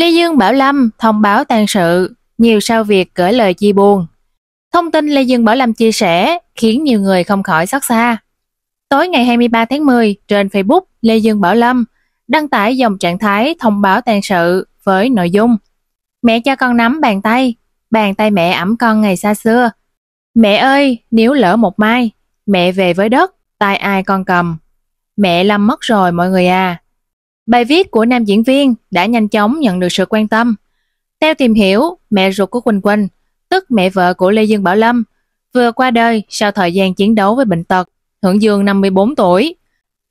Lê Dương Bảo Lâm thông báo tàn sự, nhiều sao việc gửi lời chia buồn. Thông tin Lê Dương Bảo Lâm chia sẻ khiến nhiều người không khỏi xót xa. Tối ngày 23 tháng 10, trên Facebook Lê Dương Bảo Lâm đăng tải dòng trạng thái thông báo tàn sự với nội dung Mẹ cho con nắm bàn tay, bàn tay mẹ ẩm con ngày xa xưa. Mẹ ơi, nếu lỡ một mai, mẹ về với đất, tay ai con cầm. Mẹ Lâm mất rồi mọi người à, Bài viết của nam diễn viên đã nhanh chóng nhận được sự quan tâm. Theo tìm hiểu, mẹ ruột của Quỳnh Quỳnh, tức mẹ vợ của Lê Dương Bảo Lâm, vừa qua đời sau thời gian chiến đấu với bệnh tật, hưởng dương 54 tuổi.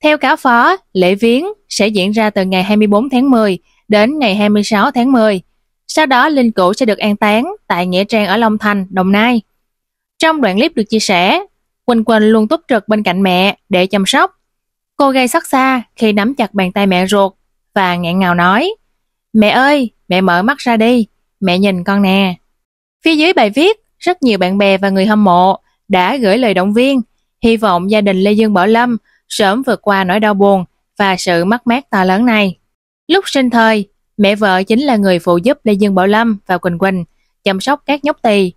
Theo cáo phó, lễ viếng sẽ diễn ra từ ngày 24 tháng 10 đến ngày 26 tháng 10. Sau đó linh cữu sẽ được an táng tại Nghĩa Trang ở Long Thành, Đồng Nai. Trong đoạn clip được chia sẻ, Quỳnh Quỳnh luôn túc trực bên cạnh mẹ để chăm sóc, Cô gây sắc xa khi nắm chặt bàn tay mẹ ruột và nghẹn ngào nói Mẹ ơi, mẹ mở mắt ra đi, mẹ nhìn con nè. Phía dưới bài viết, rất nhiều bạn bè và người hâm mộ đã gửi lời động viên, hy vọng gia đình Lê Dương Bảo Lâm sớm vượt qua nỗi đau buồn và sự mất mát to lớn này. Lúc sinh thời, mẹ vợ chính là người phụ giúp Lê Dương Bảo Lâm và Quỳnh Quỳnh chăm sóc các nhóc tỳ.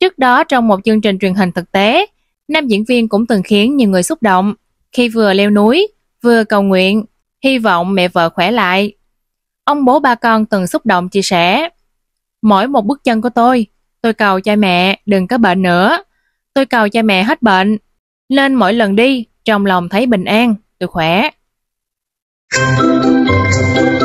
Trước đó trong một chương trình truyền hình thực tế, nam diễn viên cũng từng khiến nhiều người xúc động khi vừa leo núi, vừa cầu nguyện, hy vọng mẹ vợ khỏe lại. Ông bố ba con từng xúc động chia sẻ. Mỗi một bước chân của tôi, tôi cầu cha mẹ đừng có bệnh nữa. Tôi cầu cha mẹ hết bệnh. Nên mỗi lần đi, trong lòng thấy bình an, tôi khỏe. Thank you.